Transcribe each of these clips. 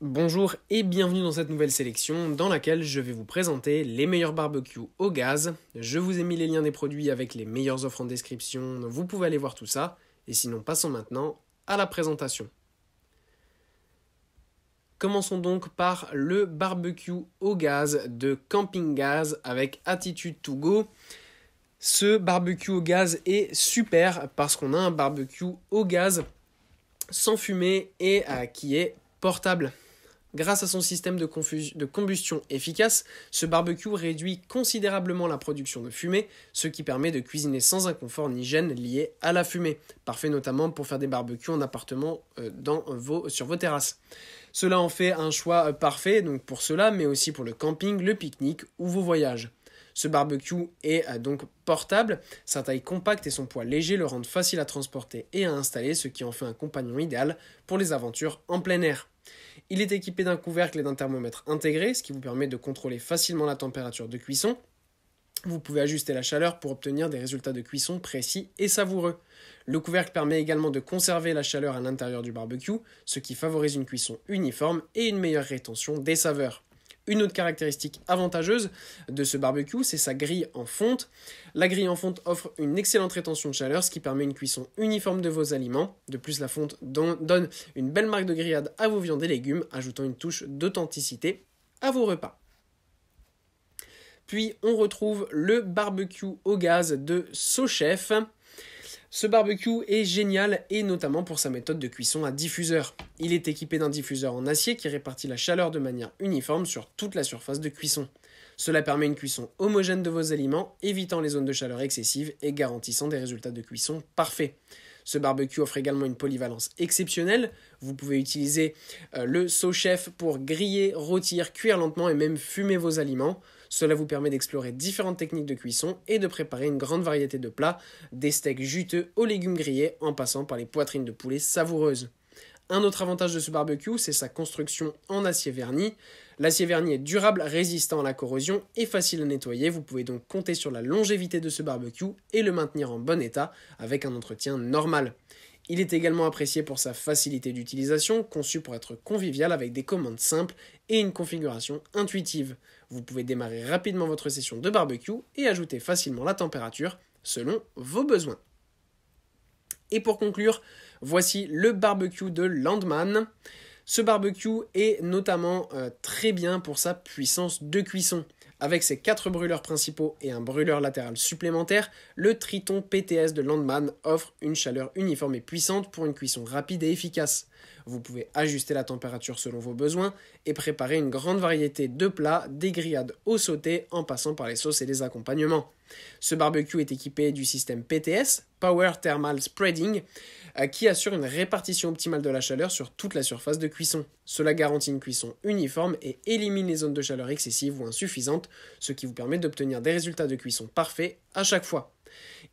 Bonjour et bienvenue dans cette nouvelle sélection dans laquelle je vais vous présenter les meilleurs barbecues au gaz. Je vous ai mis les liens des produits avec les meilleures offres en description, vous pouvez aller voir tout ça. Et sinon, passons maintenant à la présentation. Commençons donc par le barbecue au gaz de Camping Gaz avec Attitude to Go. Ce barbecue au gaz est super parce qu'on a un barbecue au gaz sans fumée et euh, qui est portable. Grâce à son système de, combustion efficace, ce barbecue réduit considérablement la production de fumée, ce qui permet de cuisiner sans inconfort ni gêne lié à la fumée, parfait notamment pour faire des barbecues en appartement euh, sur vos terrasses. Cela en fait un choix euh, parfait donc pour cela, mais aussi pour le camping, le pique-nique ou vos voyages. Ce barbecue est euh, donc portable, sa taille compacte et son poids léger le rendent facile à transporter et à installer, ce qui en fait un compagnon idéal pour les aventures en plein air. Il est équipé d'un couvercle et d'un thermomètre intégré, ce qui vous permet de contrôler facilement la température de cuisson. Vous pouvez ajuster la chaleur pour obtenir des résultats de cuisson précis et savoureux. Le couvercle permet également de conserver la chaleur à l'intérieur du barbecue, ce qui favorise une cuisson uniforme et une meilleure rétention des saveurs. Une autre caractéristique avantageuse de ce barbecue, c'est sa grille en fonte. La grille en fonte offre une excellente rétention de chaleur, ce qui permet une cuisson uniforme de vos aliments. De plus, la fonte donne une belle marque de grillade à vos viandes et légumes, ajoutant une touche d'authenticité à vos repas. Puis on retrouve le barbecue au gaz de Sochef. Ce barbecue est génial et notamment pour sa méthode de cuisson à diffuseur. Il est équipé d'un diffuseur en acier qui répartit la chaleur de manière uniforme sur toute la surface de cuisson. Cela permet une cuisson homogène de vos aliments, évitant les zones de chaleur excessives et garantissant des résultats de cuisson parfaits. Ce barbecue offre également une polyvalence exceptionnelle. Vous pouvez utiliser euh, le saut-chef pour griller, rôtir, cuire lentement et même fumer vos aliments. Cela vous permet d'explorer différentes techniques de cuisson et de préparer une grande variété de plats, des steaks juteux aux légumes grillés en passant par les poitrines de poulet savoureuses. Un autre avantage de ce barbecue, c'est sa construction en acier verni. L'acier verni est durable, résistant à la corrosion et facile à nettoyer. Vous pouvez donc compter sur la longévité de ce barbecue et le maintenir en bon état avec un entretien normal. Il est également apprécié pour sa facilité d'utilisation, conçu pour être convivial avec des commandes simples et une configuration intuitive. Vous pouvez démarrer rapidement votre session de barbecue et ajouter facilement la température selon vos besoins. Et pour conclure, voici le barbecue de Landman. Ce barbecue est notamment euh, très bien pour sa puissance de cuisson. Avec ses 4 brûleurs principaux et un brûleur latéral supplémentaire, le Triton PTS de Landman offre une chaleur uniforme et puissante pour une cuisson rapide et efficace. Vous pouvez ajuster la température selon vos besoins et préparer une grande variété de plats, des grillades au sauté en passant par les sauces et les accompagnements. Ce barbecue est équipé du système PTS, Power Thermal Spreading euh, qui assure une répartition optimale de la chaleur sur toute la surface de cuisson. Cela garantit une cuisson uniforme et élimine les zones de chaleur excessives ou insuffisantes, ce qui vous permet d'obtenir des résultats de cuisson parfaits à chaque fois.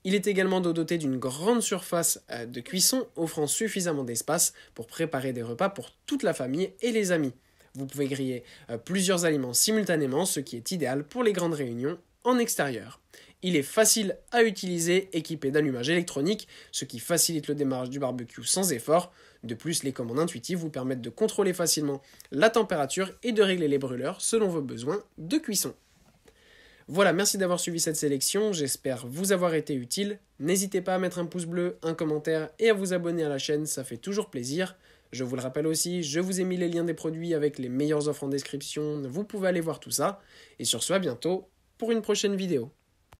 Il est également doté d'une grande surface euh, de cuisson offrant suffisamment d'espace pour préparer des repas pour toute la famille et les amis. Vous pouvez griller euh, plusieurs aliments simultanément, ce qui est idéal pour les grandes réunions en extérieur. Il est facile à utiliser, équipé d'allumage électronique, ce qui facilite le démarrage du barbecue sans effort. De plus, les commandes intuitives vous permettent de contrôler facilement la température et de régler les brûleurs selon vos besoins de cuisson. Voilà, merci d'avoir suivi cette sélection, j'espère vous avoir été utile. N'hésitez pas à mettre un pouce bleu, un commentaire et à vous abonner à la chaîne, ça fait toujours plaisir. Je vous le rappelle aussi, je vous ai mis les liens des produits avec les meilleures offres en description, vous pouvez aller voir tout ça. Et sur ce, à bientôt pour une prochaine vidéo.